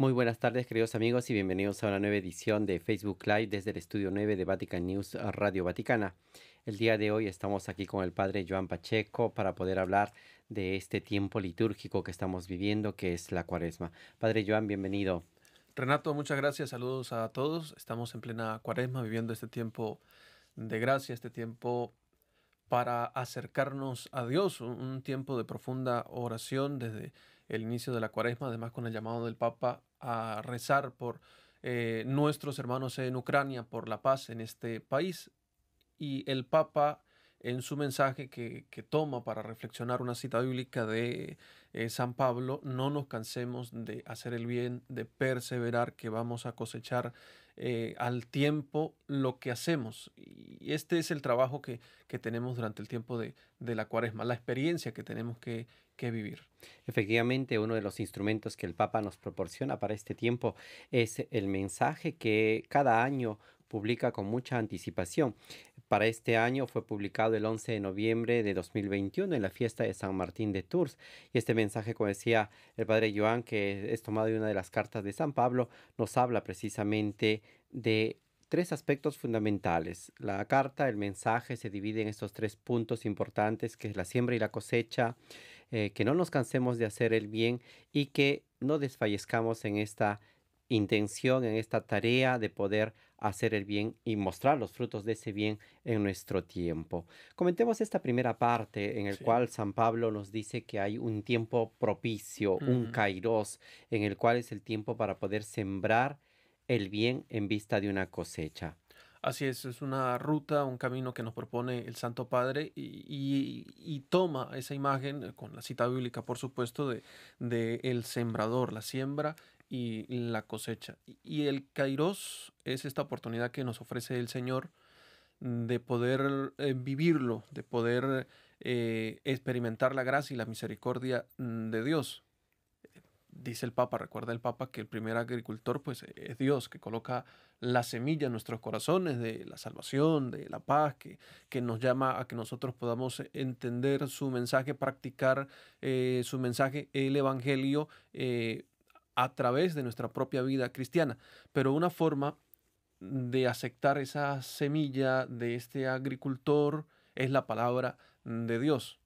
Muy buenas tardes, queridos amigos, y bienvenidos a una nueva edición de Facebook Live desde el Estudio 9 de Vatican News eh, Radio Vaticana. El día de hoy estamos aquí con el Padre Joan Pacheco para poder hablar de este tiempo litúrgico que estamos viviendo, que es la cuaresma. Padre Joan, bienvenido. Renato, muchas gracias, saludos a todos. Estamos en plena cuaresma viviendo este tiempo de gracia, este tiempo para acercarnos a Dios, un tiempo de profunda oración desde el inicio de la cuaresma, además con el llamado del Papa a rezar por eh, nuestros hermanos en Ucrania, por la paz en este país. Y el Papa en su mensaje que, toma para reflexionar una cita bíblica de eh, San Pablo, no nos cansemos de hacer el bien, de perseverar, que vamos a cosechar eh, al tiempo lo que hacemos. Y este es el trabajo que, tenemos durante el tiempo de, la cuaresma, la experiencia que tenemos que, que, vivir. Efectivamente, uno de los instrumentos que el Papa nos proporciona para este tiempo es el mensaje que cada año publica con mucha anticipación para este año fue publicado el 11 de noviembre de 2021 en la fiesta de San Martín de Tours. Y este mensaje, como decía el padre Joan, que es tomado de una de las cartas de San Pablo, nos habla precisamente de tres aspectos fundamentales. La carta, el mensaje se divide en estos tres puntos importantes, que es la siembra y la cosecha, eh, que no nos cansemos de hacer el bien y que no desfallezcamos en esta intención, en esta tarea de poder hacer el bien y mostrar los frutos de ese bien en nuestro tiempo. Comentemos esta primera parte en el cual San Pablo nos dice que hay un tiempo propicio, un mm. kairos, en el cual es el tiempo para poder sembrar el bien en vista de una cosecha. Así es, es una ruta, un camino que nos propone el Santo Padre y, toma esa imagen, eh, con la cita bíblica por supuesto, de, de, el sembrador, la siembra y la cosecha. Y el kairos es esta oportunidad que nos ofrece el Señor de poder eh, vivirlo, de poder eh, experimentar la gracia y la misericordia mm, de Dios. Dice el Papa, recuerda el Papa que el primer agricultor pues es Dios, que coloca la semilla en nuestros corazones de la salvación, de la paz, que, que nos llama a que nosotros podamos entender su mensaje, practicar eh, su mensaje, el Evangelio a través de nuestra propia vida cristiana, pero una forma de aceptar esa semilla de este agricultor es la palabra de Dios.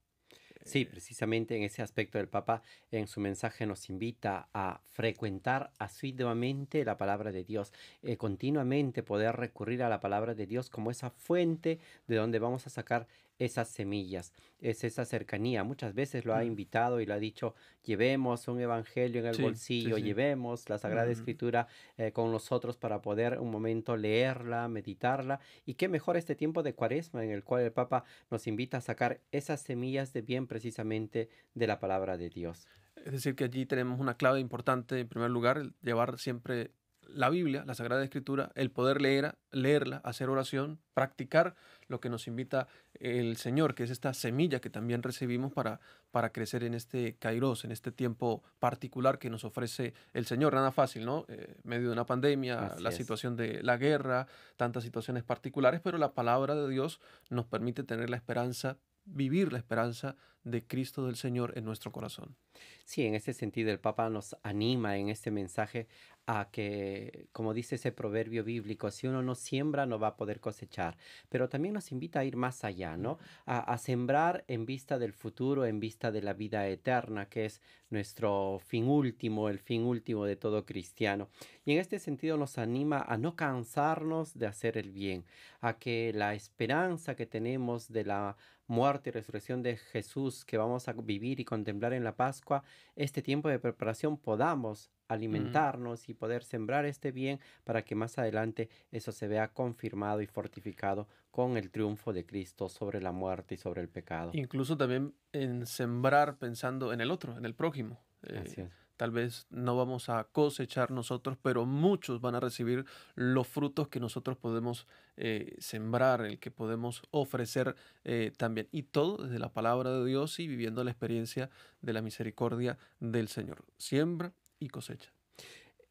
Sí, eh, precisamente en ese aspecto el Papa en su mensaje nos invita a frecuentar asiduamente la palabra de Dios, eh, continuamente poder recurrir a la palabra de Dios como esa fuente de donde vamos a sacar esas semillas, es esa cercanía. Muchas veces lo ha mm. invitado y lo ha dicho, llevemos un evangelio en el bolsillo, llevemos la Sagrada Escritura eh, con nosotros para poder un momento leerla, meditarla. Y qué mejor este tiempo de cuaresma en el cual el Papa nos invita a sacar esas semillas de bien precisamente de la palabra de Dios. Es decir, que allí tenemos una clave importante, en primer lugar, llevar siempre la Biblia, la Sagrada Escritura, el poder leer, leerla, hacer oración, practicar lo que nos invita el Señor, que es esta semilla que también recibimos para, para crecer en este kairos, en este tiempo particular que nos ofrece el Señor. Nada fácil, ¿no? Eh, medio de una pandemia, la situación de la guerra, tantas situaciones particulares, pero la palabra de Dios nos permite tener la esperanza vivir la esperanza de Cristo del Señor en nuestro corazón. Sí, en este sentido el Papa nos anima en este mensaje a que, como dice ese proverbio bíblico, si uno no siembra no va a poder cosechar. Pero también nos invita a ir más allá, ¿no? A, a sembrar en vista del futuro, en vista de la vida eterna, que es nuestro fin último, el fin último de todo cristiano. Y en este sentido nos anima a no cansarnos de hacer el bien, a que la esperanza que tenemos de la muerte y resurrección de Jesús que vamos a vivir y contemplar en la Pascua, este tiempo de preparación podamos alimentarnos y poder sembrar este bien para que más adelante eso se vea confirmado y fortificado con el triunfo de Cristo sobre la muerte y sobre el pecado. Incluso también en sembrar pensando en el otro, en el prójimo. Eh, tal vez no vamos a cosechar nosotros, pero muchos van a recibir los frutos que nosotros podemos eh, sembrar, el que podemos ofrecer eh, también. Y todo desde la palabra de Dios y viviendo la experiencia de la misericordia del Señor. Siembra y cosecha.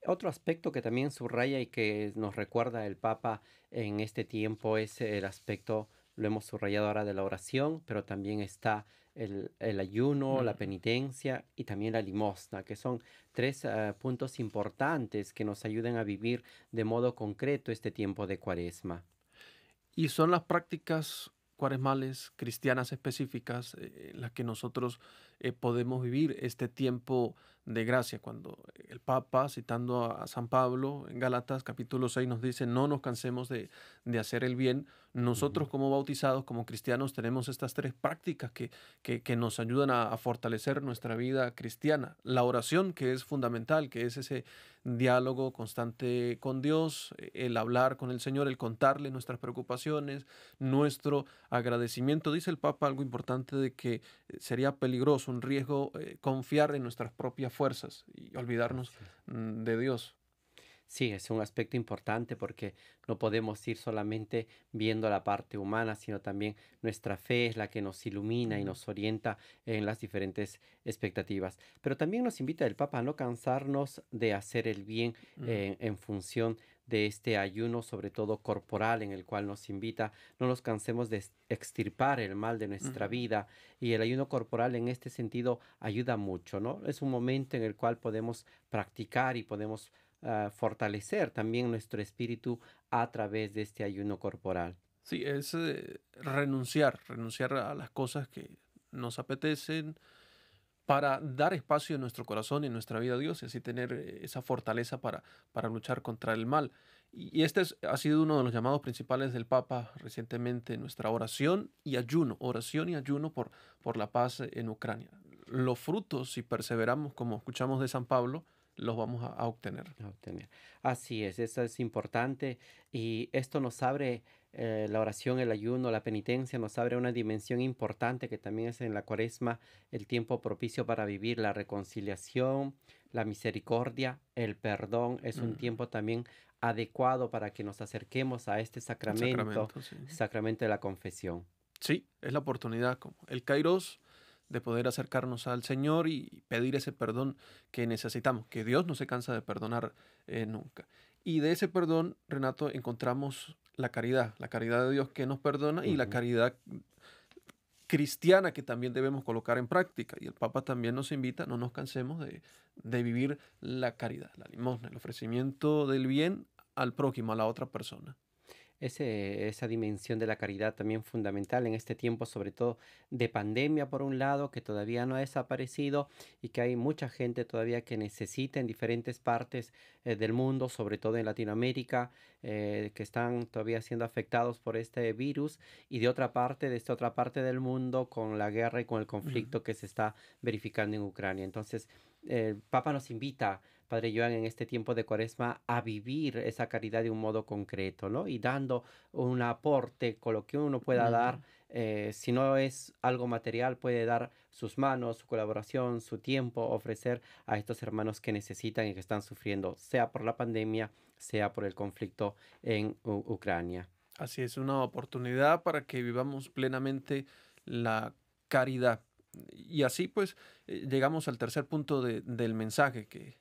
Otro aspecto que también subraya y que nos recuerda el Papa en este tiempo es el aspecto, lo hemos subrayado ahora, de la oración, pero también está el, el ayuno, la penitencia y también la limosna, que son tres ah, puntos importantes que nos ayudan a vivir de modo concreto este tiempo de cuaresma. Y son las prácticas cuaresmales cristianas específicas eh, las que nosotros eh, podemos vivir este tiempo de gracia. Cuando el Papa, citando a, San Pablo en Galatas capítulo 6, nos dice, no nos cansemos de, de hacer el bien. Nosotros como bautizados, como cristianos, tenemos estas tres prácticas que, que, nos ayudan a, fortalecer nuestra vida cristiana. La oración, que es fundamental, que es ese diálogo constante con Dios, e, el hablar con el Señor, el contarle nuestras preocupaciones, nuestro agradecimiento. Dice el Papa algo importante de que eh, sería peligroso un riesgo eh, confiar en nuestras propias fuerzas y olvidarnos mm, de Dios. Sí, es un aspecto importante porque no podemos ir solamente viendo la parte humana, sino también nuestra fe es la que nos ilumina y nos orienta en las diferentes expectativas. Pero también nos invita el Papa a no cansarnos de hacer el bien en función de de este ayuno, sobre todo corporal, en el cual nos invita, no nos cansemos de extirpar el mal de nuestra vida. Y el ayuno corporal en este sentido ayuda mucho, ¿no? Es un momento en el cual podemos practicar y podemos ah, fortalecer también nuestro espíritu a través de este ayuno corporal. Sí, es eh, renunciar, renunciar a las cosas que nos apetecen, para dar espacio en nuestro corazón y en nuestra vida a Dios y así tener eh, esa fortaleza para, para luchar contra el mal. Y este ha sido uno de los llamados principales del Papa recientemente, nuestra oración y ayuno, oración y ayuno por, por la paz en Ucrania. Los frutos, si perseveramos, como escuchamos de San Pablo, los vamos a, obtener. A obtener. Así es, eso es importante y esto nos abre eh, la oración, el ayuno, la penitencia nos abre una dimensión importante que también es en la cuaresma el tiempo propicio para vivir la reconciliación, la misericordia, el perdón. Es un mm. tiempo también adecuado para que nos acerquemos a este sacramento, sacramento, de la confesión. Sí, es la oportunidad, como el Kairos, de poder acercarnos al Señor y pedir ese perdón que necesitamos, que Dios no se cansa de perdonar eh, nunca. Y de ese perdón, Renato, encontramos la caridad, la caridad de Dios que nos perdona y la caridad cristiana que también debemos colocar en práctica. Y el Papa también nos invita, no nos cansemos de, de vivir la caridad, la limosna, el ofrecimiento del bien al prójimo, a la otra persona esa dimensión de la caridad también fundamental en este tiempo, sobre todo de pandemia por un lado, que todavía no ha desaparecido y que hay mucha gente todavía que necesita en diferentes partes eh, del mundo, sobre todo en Latinoamérica, eh, que están todavía siendo afectados por este virus y de otra parte, de esta otra parte del mundo, con la guerra y con el conflicto que se está verificando en Ucrania. Entonces, el Papa nos invita Padre Joan, en este tiempo de cuaresma a vivir esa caridad de un modo concreto, ¿no? Y dando un aporte con lo que uno pueda dar, eh, si no es algo material, puede dar sus manos, su colaboración, su tiempo, ofrecer a estos hermanos que necesitan y que están sufriendo, sea por la pandemia, sea por el conflicto en Ucrania. Así es, una oportunidad para que vivamos plenamente la caridad. Y así pues eh, llegamos al tercer punto del mensaje que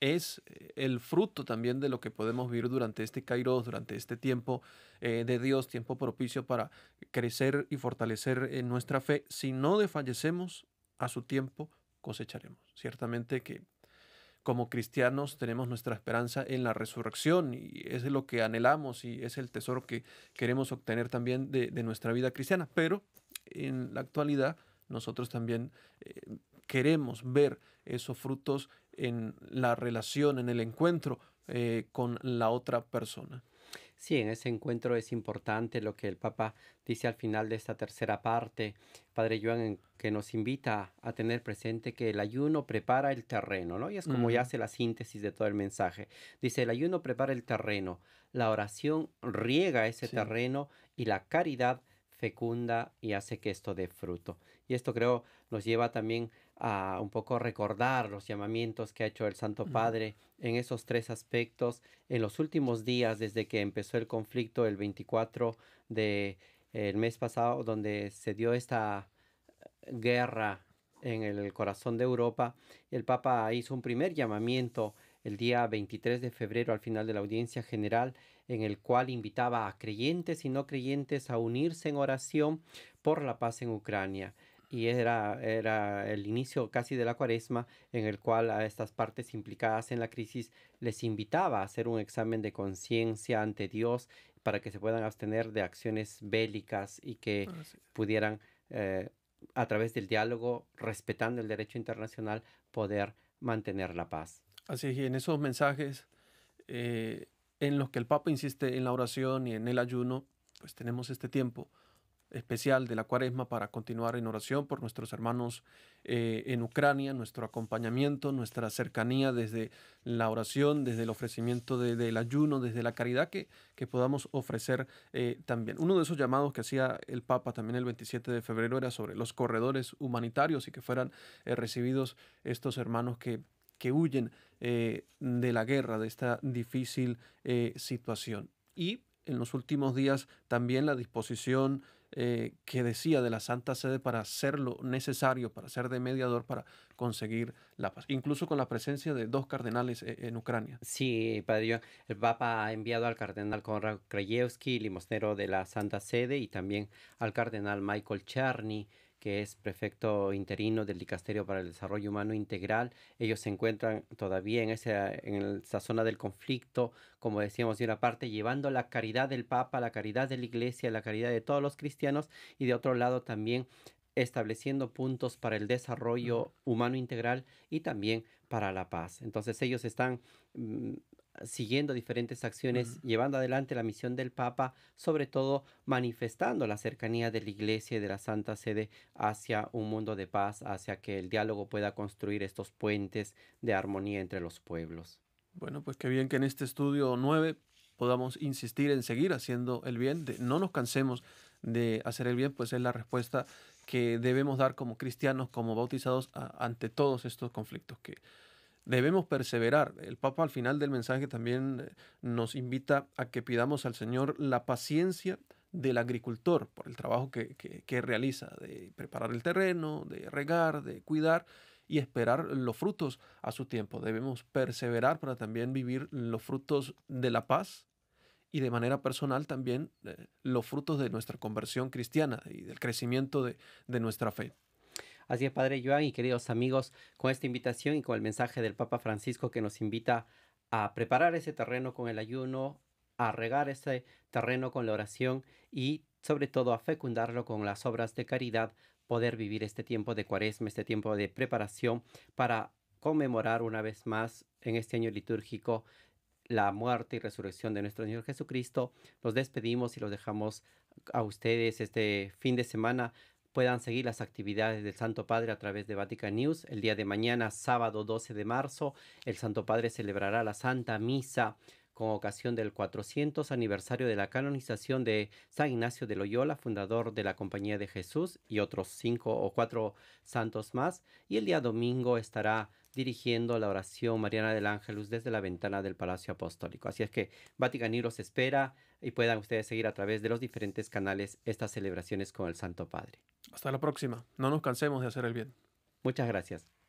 es el fruto también de lo que podemos vivir durante este Kairos, durante este tiempo eh, de Dios, tiempo propicio para crecer y fortalecer en eh, nuestra fe. Si no desfallecemos, a su tiempo cosecharemos. Ciertamente que como cristianos tenemos nuestra esperanza en la resurrección y es lo que anhelamos y es el tesoro que queremos obtener también de, nuestra vida cristiana. Pero en la actualidad nosotros también eh, queremos ver esos frutos en la relación, en el encuentro eh, con la otra persona. Sí, en ese encuentro es importante lo que el Papa dice al final de esta tercera parte, Padre Joan, que nos invita a tener presente que el ayuno prepara el terreno, ¿no? Y es como ya hace la síntesis de todo el mensaje. Dice, el ayuno prepara el terreno, la oración riega ese terreno y la caridad fecunda y hace que esto dé fruto. Y esto creo nos lleva también a un poco recordar los llamamientos que ha hecho el Santo Padre en esos tres aspectos en los últimos días desde que empezó el conflicto el 24 de el mes pasado donde se dio esta guerra en el corazón de Europa, el Papa hizo un primer llamamiento el día 23 de febrero al final de la audiencia general, en el cual invitaba a creyentes y no creyentes a unirse en oración por la paz en Ucrania y era, era el inicio casi de la cuaresma en el cual a estas partes implicadas en la crisis les invitaba a hacer un examen de conciencia ante Dios para que se puedan abstener de acciones bélicas y que pudieran eh, a través del diálogo, respetando el derecho internacional, poder mantener la paz. Así es, en esos mensajes eh, en los que el Papa insiste en la oración y en el ayuno, pues tenemos este tiempo especial de la cuaresma para continuar en oración por nuestros hermanos eh, en Ucrania, nuestro acompañamiento, nuestra cercanía desde la oración, desde el ofrecimiento del ayuno, desde la caridad que, que podamos ofrecer eh, también. Uno de esos llamados que hacía el Papa también el 27 de febrero era sobre los corredores humanitarios y que fueran eh, recibidos estos hermanos que que huyen de la guerra, de esta difícil situación. Y en los últimos días también la disposición eh, que decía de la Santa Sede para hacer lo necesario, para ser de mediador, para conseguir la paz, incluso con la presencia de dos cardenales eh, en Ucrania. Sí, Padre el Papa ha enviado al cardenal Konrad Krajewski, limosnero de la Santa Sede, y también al cardenal Michael Charney, que es prefecto interino del Dicasterio para el Desarrollo Humano Integral. Ellos se encuentran todavía en, esa, en esa zona del conflicto, como decíamos de una parte, llevando la caridad del Papa, la caridad de la Iglesia, la caridad de todos los cristianos y de otro lado también estableciendo puntos para el desarrollo humano integral y también para la paz. Entonces ellos están mm, siguiendo diferentes acciones, llevando adelante la misión del Papa, sobre todo manifestando la cercanía de la Iglesia y de la Santa Sede hacia un mundo de paz, hacia que el diálogo pueda construir estos puentes de armonía entre los pueblos. Bueno, pues qué bien que en este estudio 9 podamos insistir en seguir haciendo el bien, no nos cansemos de hacer el bien, pues es la respuesta que debemos dar como cristianos, como bautizados, ante todos estos conflictos que debemos perseverar. El Papa al final del mensaje también eh, nos invita a que pidamos al Señor la paciencia del agricultor por el trabajo que, realiza, de preparar el terreno, de regar, de cuidar y esperar los frutos a su tiempo. Debemos perseverar para también vivir los frutos de la paz y de manera personal también eh, los frutos de nuestra conversión cristiana y del crecimiento de, de nuestra fe. Así es, Padre Joan y queridos amigos, con esta invitación y con el mensaje del Papa Francisco que nos invita a preparar ese terreno con el ayuno, a regar ese terreno con la oración y sobre todo a fecundarlo con las obras de caridad, poder vivir este tiempo de cuaresma, este tiempo de preparación para conmemorar una vez más en este año litúrgico la muerte y resurrección de nuestro Señor Jesucristo. Los despedimos y los dejamos a ustedes este fin de semana puedan seguir las actividades del Santo Padre a través de Vatican News. El día de mañana, sábado 12 de marzo, el Santo Padre celebrará la Santa Misa con ocasión del 400 aniversario de la canonización de San Ignacio de Loyola, fundador de la Compañía de Jesús, y otros cinco o cuatro santos más. Y el día domingo estará dirigiendo la oración Mariana del Ángelus desde la ventana del Palacio Apostólico. Así es que Vatican los espera y puedan ustedes seguir a través de los diferentes canales estas celebraciones con el Santo Padre. Hasta la próxima. No nos cansemos de hacer el bien. Muchas gracias.